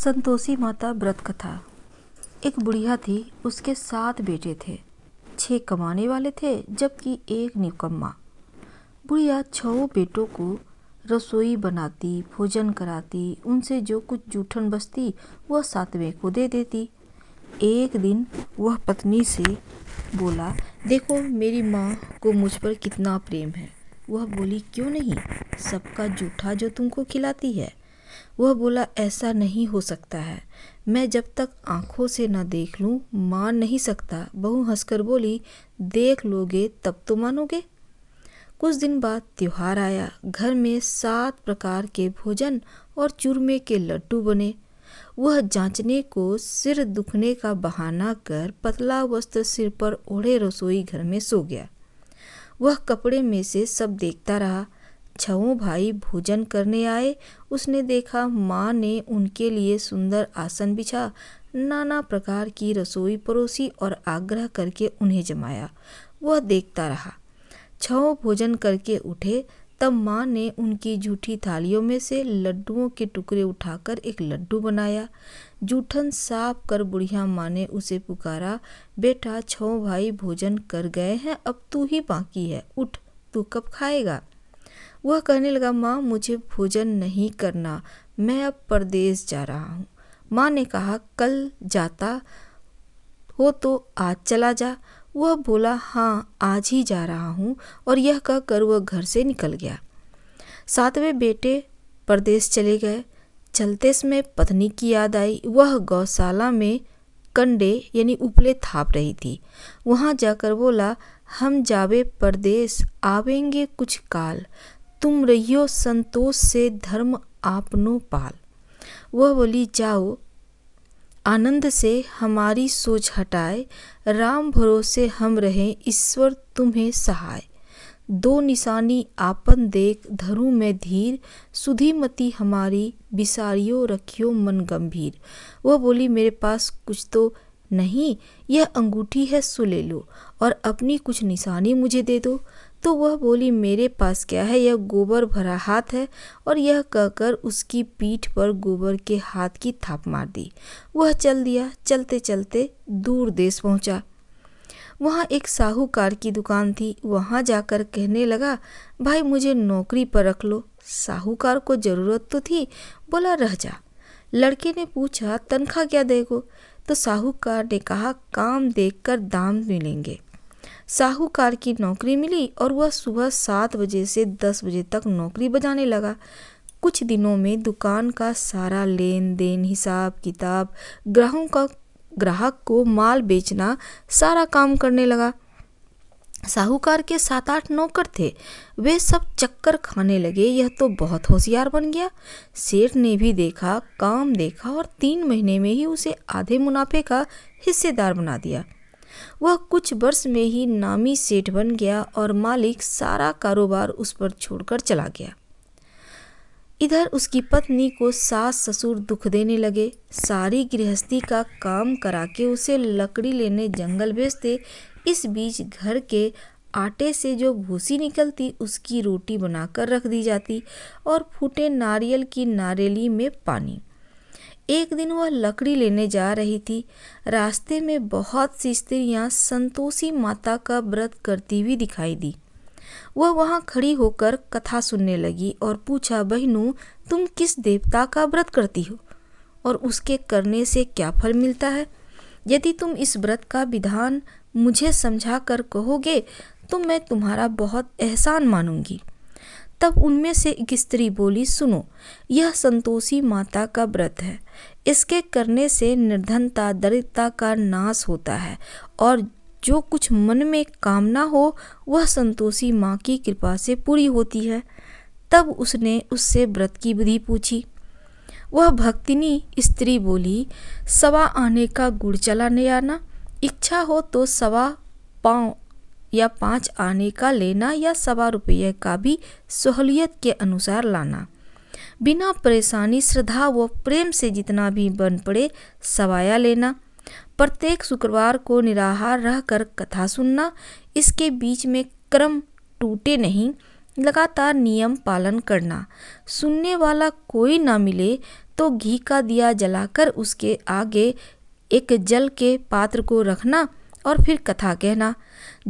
संतोषी माता व्रत कथा एक बुढ़िया थी उसके सात बेटे थे छः कमाने वाले थे जबकि एक निकम्मा बुढ़िया छः बेटों को रसोई बनाती भोजन कराती उनसे जो कुछ जूठन बसती वह सातवें को दे देती एक दिन वह पत्नी से बोला देखो मेरी माँ को मुझ पर कितना प्रेम है वह बोली क्यों नहीं सबका जूठा जो तुमको खिलाती है वह बोला ऐसा नहीं हो सकता है मैं जब तक आँखों से ना देख लूँ मान नहीं सकता बहू हंसकर बोली देख लोगे तब तो मानोगे कुछ दिन बाद त्योहार आया घर में सात प्रकार के भोजन और चूरमे के लड्डू बने वह जांचने को सिर दुखने का बहाना कर पतला वस्त्र सिर पर ओढ़े रसोई घर में सो गया वह कपड़े में से सब देखता रहा छहों भाई भोजन करने आए उसने देखा माँ ने उनके लिए सुंदर आसन बिछा नाना प्रकार की रसोई परोसी और आग्रह करके उन्हें जमाया वह देखता रहा छहों भोजन करके उठे तब माँ ने उनकी जूठी थालियों में से लड्डुओं के टुकड़े उठाकर एक लड्डू बनाया जूठन साफ कर बुढ़िया माँ ने उसे पुकारा बेटा छो भाई भोजन कर गए हैं अब तू ही बाकी है उठ तू कब खाएगा वह कहने लगा माँ मुझे भोजन नहीं करना मैं अब परदेश जा रहा हूँ माँ ने कहा कल जाता हो तो आज चला जा वह बोला हाँ आज ही जा रहा हूँ और यह कहकर वह घर से निकल गया सातवें बेटे परदेश चले गए चलते समय पत्नी की याद आई वह गौशाला में कंडे यानी उपले थाप रही थी वहाँ जाकर बोला हम जावे परदेश आवेंगे कुछ काल तुम रहियो संतोष से धर्म आपनो पाल वह बोली जाओ आनंद से हमारी सोच हटाए राम भरोसे हम रहें ईश्वर तुम्हें सहाय दो निशानी आपन देख धरू में धीर सुधीमती हमारी बिसारियो रखियो मन गंभीर वह बोली मेरे पास कुछ तो नहीं यह अंगूठी है सो ले लो और अपनी कुछ निशानी मुझे दे दो तो वह बोली मेरे पास क्या है यह गोबर भरा हाथ है और यह कहकर उसकी पीठ पर गोबर के हाथ की थाप मार दी वह चल दिया चलते चलते दूर देश पहुंचा वहाँ एक साहूकार की दुकान थी वहाँ जाकर कहने लगा भाई मुझे नौकरी पर रख लो साहूकार को ज़रूरत तो थी बोला रह जा लड़के ने पूछा तनख्वाह क्या देगो तो साहूकार ने कहा काम देखकर दाम मिलेंगे साहूकार की नौकरी मिली और वह सुबह सात बजे से दस बजे तक नौकरी बजाने लगा कुछ दिनों में दुकान का सारा लेन देन हिसाब किताब ग्राहकों का ग्राहक को माल बेचना सारा काम करने लगा साहूकार के सात आठ नौकर थे वे सब चक्कर खाने लगे यह तो बहुत होशियार बन गया सेठ ने भी देखा काम देखा और तीन महीने में ही उसे आधे मुनाफे का हिस्सेदार बना दिया वह कुछ वर्ष में ही नामी सेठ बन गया और मालिक सारा कारोबार उस पर छोड़कर चला गया इधर उसकी पत्नी को सास ससुर दुख देने लगे सारी गृहस्थी का काम करा के उसे लकड़ी लेने जंगल भेजते इस बीच घर के आटे से जो भूसी निकलती उसकी रोटी बनाकर रख दी जाती और फूटे नारियल की नारेली में पानी एक दिन वह लकड़ी लेने जा रही थी रास्ते में बहुत सी स्त्रियां संतोषी माता का व्रत करती हुई दिखाई दी वह वहां खड़ी होकर कथा सुनने लगी और पूछा बहनों तुम किस देवता का व्रत करती हो और उसके करने से क्या फल मिलता है यदि तुम इस व्रत का विधान मुझे समझा कर कहोगे तो मैं तुम्हारा बहुत एहसान मानूंगी तब उनमें से एक स्त्री बोली सुनो यह संतोषी माता का व्रत है इसके करने से निर्धनता दरिद्रता का नाश होता है और जो कुछ मन में कामना हो वह संतोषी माँ की कृपा से पूरी होती है तब उसने उससे व्रत की विधि पूछी वह भक्तिनी स्त्री बोली सवा आने का गुड़ चला आना इच्छा हो तो सवा पाँव या पाँच आने का लेना या सवा रुपये का भी सहूलियत के अनुसार लाना बिना परेशानी श्रद्धा व प्रेम से जितना भी बन पड़े सवाया लेना प्रत्येक शुक्रवार को निराहार रहकर कथा सुनना इसके बीच में क्रम टूटे नहीं लगातार नियम पालन करना सुनने वाला कोई ना मिले तो घी का दिया जलाकर उसके आगे एक जल के पात्र को रखना और फिर कथा कहना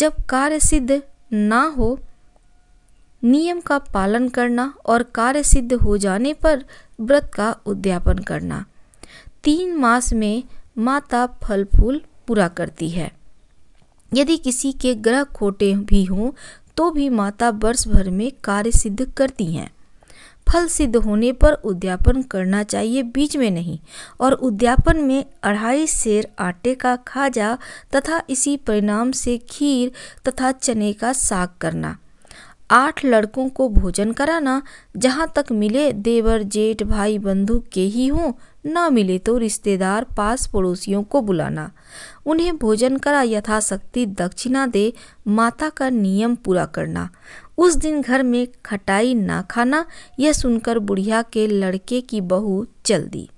जब कार्य सिद्ध ना हो नियम का पालन करना और कार्य सिद्ध हो जाने पर व्रत का उद्यापन करना तीन मास में माता फल फूल पूरा करती है यदि किसी के ग्रह खोटे भी हों तो भी माता वर्ष भर में कार्य सिद्ध करती हैं फल सिद्ध होने पर उद्यापन करना चाहिए बीच में नहीं और उद्यापन में अढ़ाई शेर आटे का खाजा तथा इसी परिणाम से खीर तथा चने का साग करना आठ लड़कों को भोजन कराना जहाँ तक मिले देवर जेठ भाई बंधु के ही हों ना मिले तो रिश्तेदार पास पड़ोसियों को बुलाना उन्हें भोजन करा यथाशक्ति दक्षिणा दे माता का नियम पूरा करना उस दिन घर में खटाई ना खाना यह सुनकर बुढ़िया के लड़के की बहू चल दी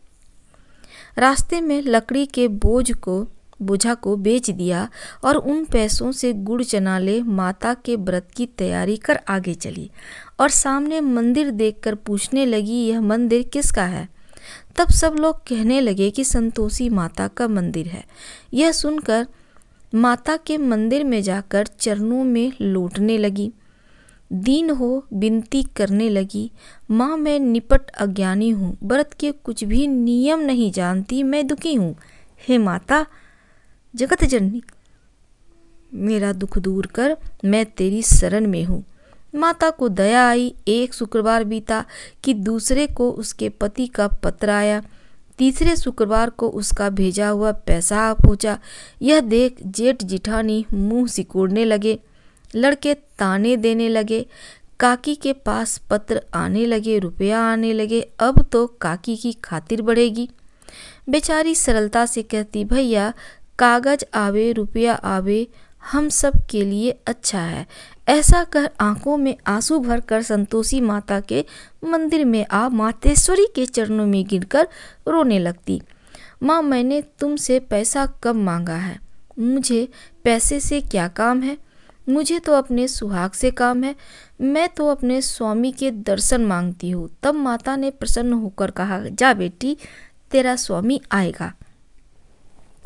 रास्ते में लकड़ी के बोझ को बोझा को बेच दिया और उन पैसों से गुड़ चना ले माता के व्रत की तैयारी कर आगे चली और सामने मंदिर देखकर पूछने लगी यह मंदिर किसका है तब सब लोग कहने लगे कि संतोषी माता का मंदिर है यह सुनकर माता के मंदिर में जाकर चरणों में लौटने लगी दीन हो विनती करने लगी माँ मैं निपट अज्ञानी हूँ व्रत के कुछ भी नियम नहीं जानती मैं दुखी हूँ हे माता जगत जननी मेरा दुख दूर कर मैं तेरी शरण में हूँ माता को दया आई एक शुक्रवार बीता कि दूसरे को उसके पति का पत्र आया तीसरे शुक्रवार को उसका भेजा हुआ पैसा आ पहुँचा यह देख जेठ जिठानी मुंह सिकोड़ने लगे लड़के ताने देने लगे काकी के पास पत्र आने लगे रुपया आने लगे अब तो काकी की खातिर बढ़ेगी बेचारी सरलता से कहती भैया कागज आवे रुपया आवे हम सब के लिए अच्छा है ऐसा कर आंखों में आंसू भरकर संतोषी माता के मंदिर में आ मातेश्वरी के चरणों में गिरकर रोने लगती माँ मैंने तुमसे पैसा कब मांगा है मुझे पैसे से क्या काम है मुझे तो अपने सुहाग से काम है मैं तो अपने स्वामी के दर्शन मांगती हूँ तब माता ने प्रसन्न होकर कहा जा बेटी तेरा स्वामी आएगा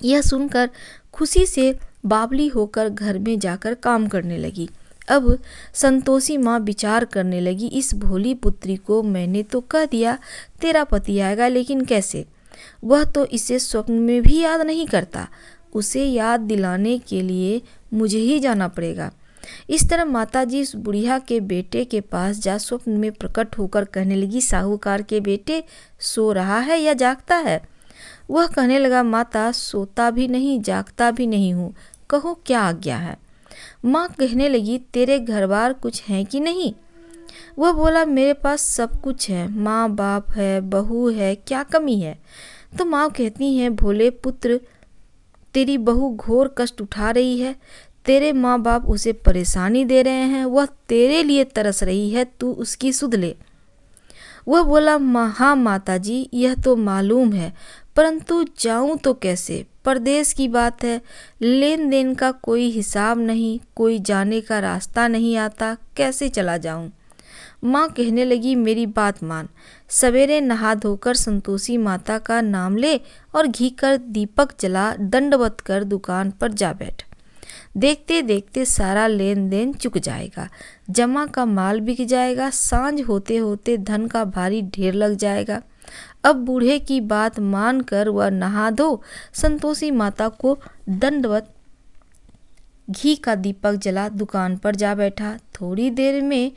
यह सुनकर खुशी से बावली होकर घर में जाकर काम करने लगी अब संतोषी माँ विचार करने लगी इस भोली पुत्री को मैंने तो कह दिया तेरा पति आएगा लेकिन कैसे वह तो इसे स्वप्न में भी याद नहीं करता उसे याद दिलाने के लिए मुझे ही जाना पड़ेगा इस तरह माताजी उस बुढ़िया के बेटे के पास जा स्वप्न में प्रकट होकर कहने लगी साहूकार के बेटे सो रहा है या जागता है वह कहने लगा माता सोता भी नहीं जागता भी नहीं हूँ कहो क्या आज्ञा है माँ कहने लगी तेरे घर बार कुछ है कि नहीं वह बोला मेरे पास सब कुछ है माँ बाप है बहू है क्या कमी है तो माँ कहती हैं भोले पुत्र तेरी बहू घोर कष्ट उठा रही है तेरे माँ बाप उसे परेशानी दे रहे हैं वह तेरे लिए तरस रही है तू उसकी सुध ले वह बोला महा माता जी यह तो मालूम है परंतु जाऊं तो कैसे परदेश की बात है लेन देन का कोई हिसाब नहीं कोई जाने का रास्ता नहीं आता कैसे चला जाऊं माँ कहने लगी मेरी बात मान सवेरे नहा धोकर संतोषी माता का नाम ले और घी कर दीपक जला दंडवत कर दुकान पर जा बैठ देखते देखते सारा लेन देन चुक जाएगा जमा का माल बिक जाएगा सांझ होते होते धन का भारी ढेर लग जाएगा अब बूढ़े की बात मानकर वह नहा धो संतोषी माता को दंडवत घी का दीपक जला दुकान पर जा बैठा थोड़ी देर में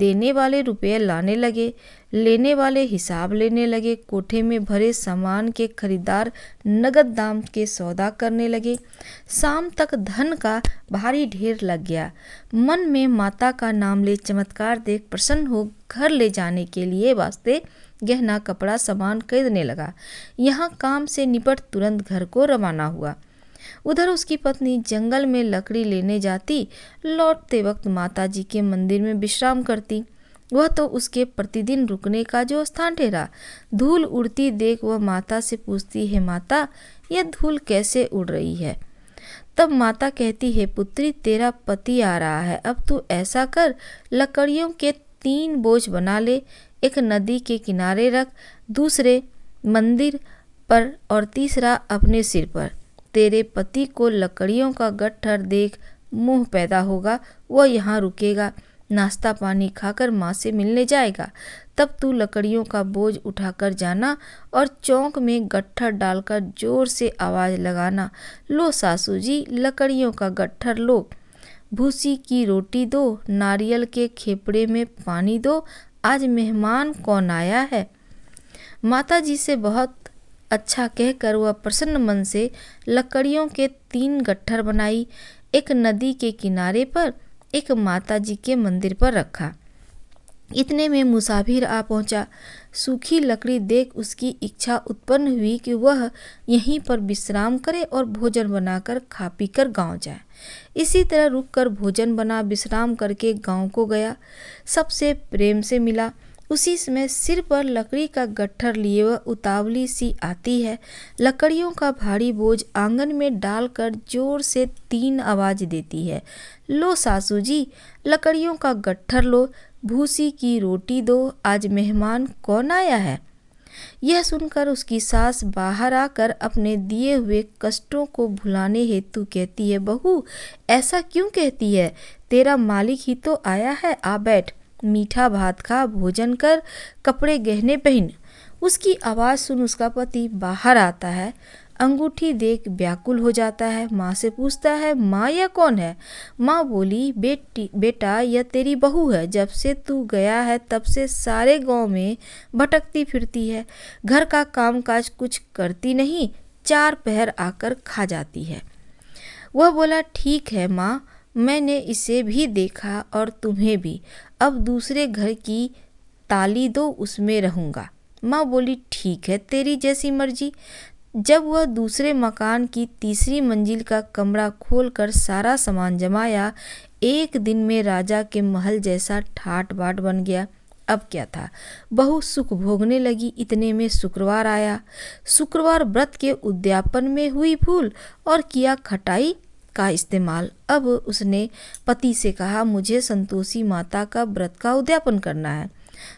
देने वाले रुपये लाने लगे लेने वाले हिसाब लेने लगे कोठे में भरे सामान के खरीदार नगद दाम के सौदा करने लगे शाम तक धन का भारी ढेर लग गया मन में माता का नाम ले चमत्कार देख प्रसन्न हो घर ले जाने के लिए वास्ते गहना कपड़ा सामान खरीदने लगा यहाँ काम से निपट तुरंत घर को रवाना हुआ उधर उसकी पत्नी जंगल में लकड़ी लेने जाती लौटते वक्त माताजी के मंदिर में विश्राम करती वह तो उसके प्रतिदिन रुकने का जो स्थान ठहरा धूल उड़ती देख वह माता से पूछती है माता यह धूल कैसे उड़ रही है तब माता कहती है पुत्री तेरा पति आ रहा है अब तू ऐसा कर लकड़ियों के तीन बोझ बना ले एक नदी के किनारे रख दूसरे मंदिर पर और तीसरा अपने सिर पर तेरे पति को लकड़ियों का गट्ठर देख मुंह पैदा होगा वह यहाँ रुकेगा नाश्ता पानी खाकर माँ से मिलने जाएगा तब तू लकड़ियों का बोझ उठाकर जाना और चौंक में गट्ठर डालकर जोर से आवाज़ लगाना लो सासू जी लकड़ियों का गट्ठर लो भूसी की रोटी दो नारियल के खेपड़े में पानी दो आज मेहमान कौन आया है माता जी से बहुत अच्छा कहकर वह प्रसन्न मन से लकड़ियों के तीन गट्ठर बनाई एक नदी के किनारे पर एक माता जी के मंदिर पर रखा इतने में मुसाफिर आ पहुंचा सूखी लकड़ी देख उसकी इच्छा उत्पन्न हुई कि वह यहीं पर विश्राम करे और भोजन बनाकर खा पी कर गाँव जाए इसी तरह रुककर भोजन बना विश्राम करके गांव को गया सबसे प्रेम से मिला उसी समय सिर पर लकड़ी का गट्ठर लिए वह उतावली सी आती है लकड़ियों का भारी बोझ आंगन में डालकर जोर से तीन आवाज देती है लो सासू जी लकड़ियों का गट्ठर लो भूसी की रोटी दो आज मेहमान कौन आया है यह सुनकर उसकी सास बाहर आकर अपने दिए हुए कष्टों को भुलाने हेतु कहती है बहू ऐसा क्यों कहती है तेरा मालिक ही तो आया है आ बैठ मीठा भात खा भोजन कर कपड़े गहने पहन उसकी आवाज़ सुन उसका पति बाहर आता है अंगूठी देख व्याकुल हो जाता है माँ से पूछता है माँ यह कौन है माँ बोली बेटी बेटा यह तेरी बहू है जब से तू गया है तब से सारे गांव में भटकती फिरती है घर का कामकाज कुछ करती नहीं चार पहर आकर खा जाती है वह बोला ठीक है माँ मैंने इसे भी देखा और तुम्हें भी अब दूसरे घर की ताली दो उसमें रहूँगा माँ बोली ठीक है तेरी जैसी मर्जी जब वह दूसरे मकान की तीसरी मंजिल का कमरा खोलकर सारा सामान जमाया एक दिन में राजा के महल जैसा ठाट बाट बन गया अब क्या था बहु सुख भोगने लगी इतने में शुक्रवार आया शुक्रवार व्रत के उद्यापन में हुई भूल और किया खटाई का इस्तेमाल अब उसने पति से कहा मुझे संतोषी माता का व्रत का उद्यापन करना है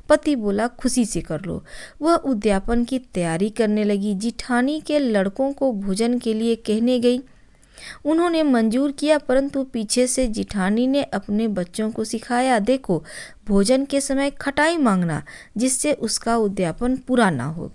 पति बोला खुशी से कर लो वह उद्यापन की तैयारी करने लगी जिठानी के लड़कों को भोजन के लिए कहने गई उन्होंने मंजूर किया परंतु पीछे से जिठानी ने अपने बच्चों को सिखाया देखो भोजन के समय खटाई मांगना जिससे उसका उद्यापन पूरा ना हो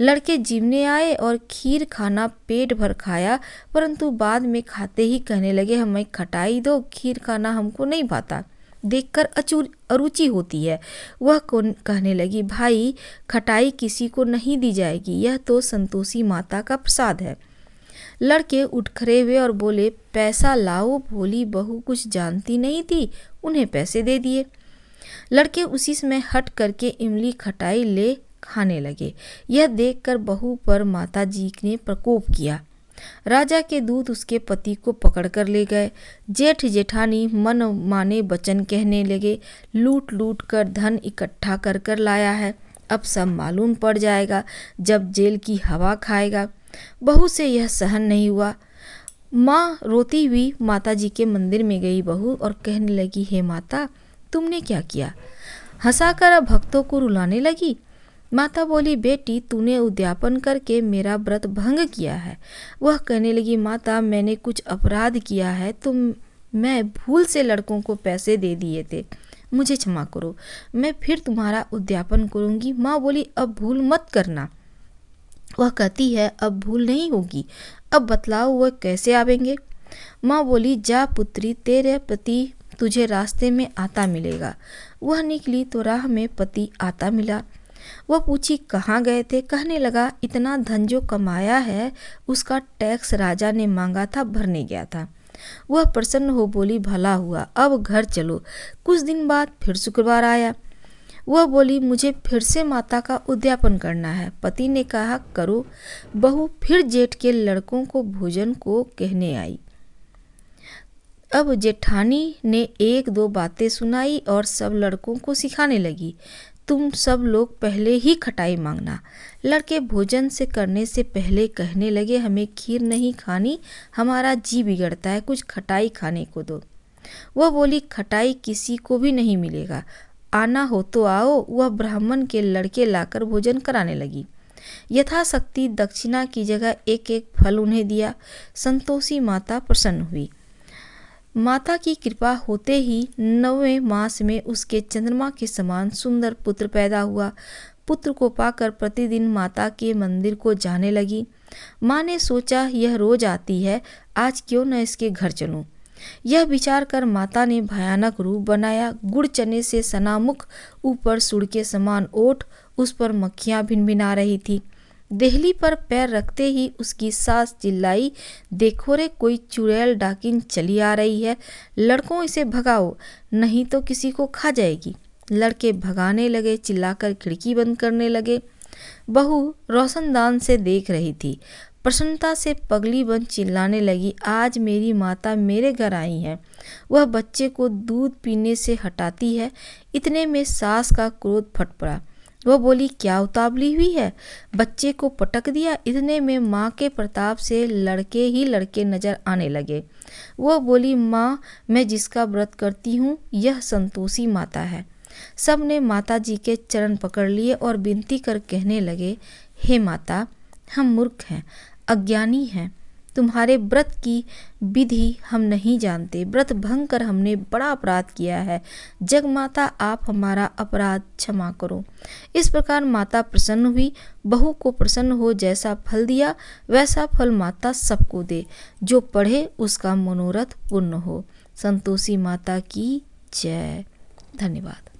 लड़के जीवने आए और खीर खाना पेट भर खाया परंतु बाद में खाते ही कहने लगे हमें खटाई दो खीर खाना हमको नहीं भाता देखकर अचू अरुचि होती है वह कौन कहने लगी भाई खटाई किसी को नहीं दी जाएगी यह तो संतोषी माता का प्रसाद है लड़के उठ खड़े हुए और बोले पैसा लाओ भोली बहू कुछ जानती नहीं थी उन्हें पैसे दे दिए लड़के उसी समय हट करके इमली खटाई ले खाने लगे यह देखकर बहू पर माता जी ने प्रकोप किया राजा के दूत उसके पति को पकड़कर ले गए जेठ जेठानी मन माने वचन कहने लगे लूट लूट कर धन इकट्ठा कर कर लाया है अब सब मालूम पड़ जाएगा जब जेल की हवा खाएगा बहू से यह सहन नहीं हुआ माँ रोती हुई माता जी के मंदिर में गई बहू और कहने लगी हे माता तुमने क्या किया हंसाकर अब भक्तों को रुलाने लगी माता बोली बेटी तूने उद्यापन करके मेरा व्रत भंग किया है वह कहने लगी माता मैंने कुछ अपराध किया है तुम तो मैं भूल से लड़कों को पैसे दे दिए थे मुझे क्षमा करो मैं फिर तुम्हारा उद्यापन करूँगी माँ बोली अब भूल मत करना वह कहती है अब भूल नहीं होगी अब बतलाओ वह कैसे आवेंगे माँ बोली जा पुत्री तेरे पति तुझे रास्ते में आता मिलेगा वह निकली तो राह में पति आता मिला वह पूछी कहाँ गए थे कहने लगा इतना धन जो कमाया है उसका टैक्स राजा ने मांगा था भरने गया था वह प्रसन्न हो बोली भला हुआ अब घर चलो कुछ दिन बाद फिर शुक्रवार आया वह बोली मुझे फिर से माता का उद्यापन करना है पति ने कहा करो बहू फिर जेठ के लड़कों को भोजन को कहने आई अब जेठानी ने एक दो बातें सुनाई और सब लड़कों को सिखाने लगी तुम सब लोग पहले ही खटाई मांगना लड़के भोजन से करने से पहले कहने लगे हमें खीर नहीं खानी हमारा जी बिगड़ता है कुछ खटाई खाने को दो वह बोली खटाई किसी को भी नहीं मिलेगा आना हो तो आओ वह ब्राह्मण के लड़के लाकर भोजन कराने लगी यथाशक्ति दक्षिणा की जगह एक एक फल उन्हें दिया संतोषी माता प्रसन्न हुई माता की कृपा होते ही नवे मास में उसके चंद्रमा के समान सुंदर पुत्र पैदा हुआ पुत्र को पाकर प्रतिदिन माता के मंदिर को जाने लगी माँ ने सोचा यह रोज आती है आज क्यों न इसके घर चलूँ यह विचार कर माता ने भयानक रूप बनाया गुड़ चने से सनामुख ऊपर सुड़ के समान ओठ उस पर मक्खियाँ भिनभिना रही थी दहली पर पैर रखते ही उसकी सास चिल्लाई देखो रे कोई चुड़ैल डाकिन चली आ रही है लड़कों इसे भगाओ नहीं तो किसी को खा जाएगी लड़के भगाने लगे चिल्लाकर खिड़की बंद करने लगे बहू रोशनदान से देख रही थी प्रसन्नता से पगली बन चिल्लाने लगी आज मेरी माता मेरे घर आई है वह बच्चे को दूध पीने से हटाती है इतने में सास का क्रोध फट पड़ा वह बोली क्या उतावली हुई है बच्चे को पटक दिया इतने में माँ के प्रताप से लड़के ही लड़के नजर आने लगे वह बोली माँ मैं जिसका व्रत करती हूँ यह संतोषी माता है सब ने माता जी के चरण पकड़ लिए और विनती कर कहने लगे हे माता हम मूर्ख हैं अज्ञानी हैं तुम्हारे व्रत की विधि हम नहीं जानते व्रत भंग कर हमने बड़ा अपराध किया है जग माता आप हमारा अपराध क्षमा करो इस प्रकार माता प्रसन्न हुई बहू को प्रसन्न हो जैसा फल दिया वैसा फल माता सबको दे जो पढ़े उसका मनोरथ पूर्ण हो संतोषी माता की जय धन्यवाद